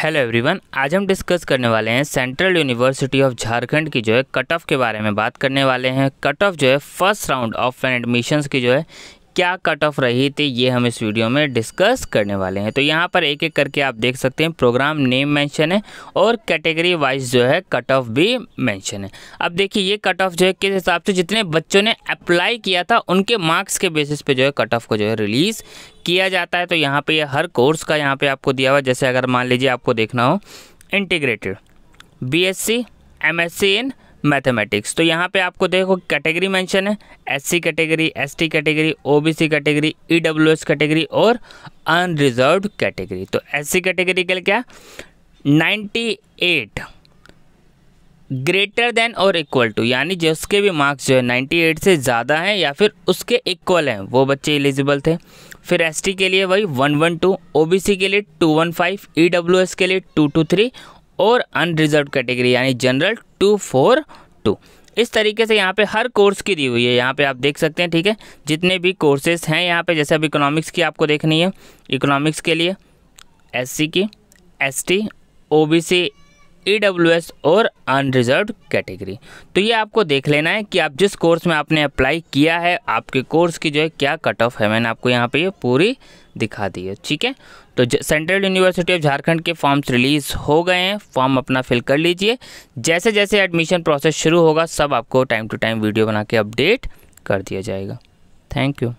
hello everyone आज हम discuss करने वाले हैं सेंट्रल यूनिवर्सिटी ऑफ झारखंड की जो है कट ऑफ के बारे में बात करने वाले हैं कट ऑफ जो है फर्स्ट राउंड ऑफ एडमिशंस की जो है क्या कट ऑफ रही थी ये हम इस वीडियो में डिस्कस करने वाले हैं तो यहाँ पर एक एक करके आप देख सकते हैं प्रोग्राम नेम मेंशन है और कैटेगरी वाइज जो है कट ऑफ भी मेंशन है अब देखिए ये कट ऑफ जो है किस हिसाब से जितने बच्चों ने अप्लाई किया था उनके मार्क्स के बेसिस पे जो है कट ऑफ को जो है रिलीज़ किया जाता है तो यहाँ पर यह हर कोर्स का यहाँ पर आपको दिया हुआ जैसे अगर मान लीजिए आपको देखना हो integrated B S C M S C in mathematics तो यहाँ पे आपको देखो कैटेगरी मेंशन है SC category ST category OBC category EWS e category और अनरिजर्व कैटेगरी तो एससी कैटेगरी के लिए क्या 98 ग्रेटर देन और इक्वल टू यानी जिसके भी मार्क्स जो है 98 से ज़्यादा हैं या फिर उसके इक्वल हैं वो बच्चे एलिजिबल थे फिर एस के लिए वही वन वन टू ओ के लिए two one five E e के लिए टू टू थ्री और अनरिजर्व कैटेगरी यानी जनरल टू फोर टू इस तरीके से यहाँ पे हर कोर्स की दी हुई है यहाँ पे आप देख सकते हैं ठीक है जितने भी कोर्सेज हैं यहाँ पे जैसे अब इकोनॉमिक्स की आपको देखनी है इकोनॉमिक्स के लिए एससी की एसटी ओबीसी ई e और अनरिजर्व कैटेगरी तो ये आपको देख लेना है कि आप जिस कोर्स में आपने अप्लाई किया है आपके कोर्स की जो है क्या कट ऑफ है मैंने आपको यहाँ पे ये पूरी दिखा दी है ठीक है तो सेंट्रल यूनिवर्सिटी ऑफ झारखंड के फॉर्म्स रिलीज़ हो गए हैं फॉर्म अपना फिल कर लीजिए जैसे जैसे एडमिशन प्रोसेस शुरू होगा सब आपको टाइम टू टाइम वीडियो बना के अपडेट कर दिया जाएगा थैंक यू